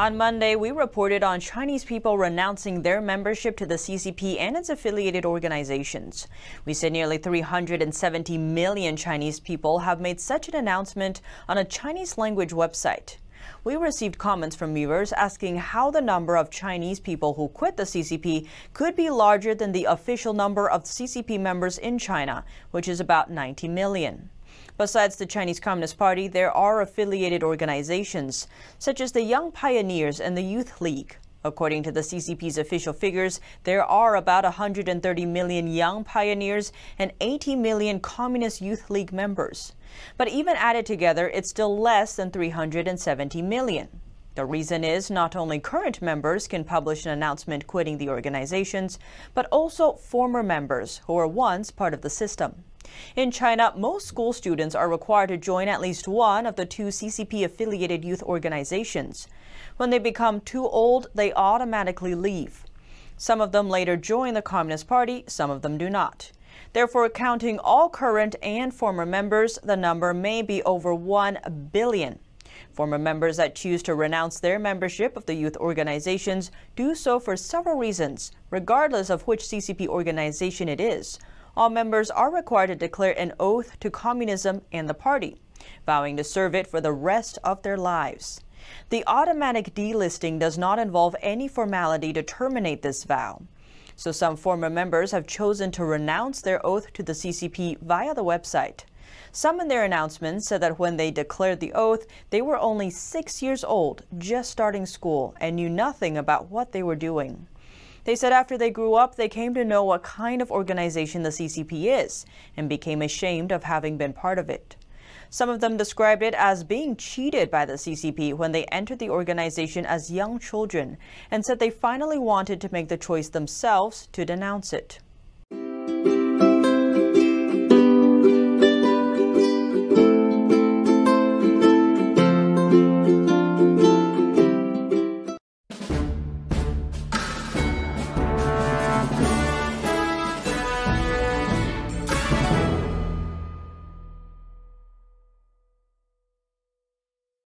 On Monday, we reported on Chinese people renouncing their membership to the CCP and its affiliated organizations. We said nearly 370 million Chinese people have made such an announcement on a Chinese language website. We received comments from viewers asking how the number of Chinese people who quit the CCP could be larger than the official number of CCP members in China, which is about 90 million. Besides the Chinese Communist Party, there are affiliated organizations, such as the Young Pioneers and the Youth League. According to the CCP's official figures, there are about 130 million young pioneers and 80 million Communist Youth League members. But even added together, it's still less than 370 million. The reason is not only current members can publish an announcement quitting the organizations, but also former members who were once part of the system. In China, most school students are required to join at least one of the two CCP affiliated youth organizations. When they become too old, they automatically leave. Some of them later join the Communist Party, some of them do not. Therefore, counting all current and former members, the number may be over 1 billion. Former members that choose to renounce their membership of the youth organizations do so for several reasons, regardless of which CCP organization it is all members are required to declare an oath to communism and the party, vowing to serve it for the rest of their lives. The automatic delisting does not involve any formality to terminate this vow. So some former members have chosen to renounce their oath to the CCP via the website. Some in their announcements said that when they declared the oath, they were only six years old, just starting school, and knew nothing about what they were doing. They said after they grew up, they came to know what kind of organization the CCP is and became ashamed of having been part of it. Some of them described it as being cheated by the CCP when they entered the organization as young children and said they finally wanted to make the choice themselves to denounce it.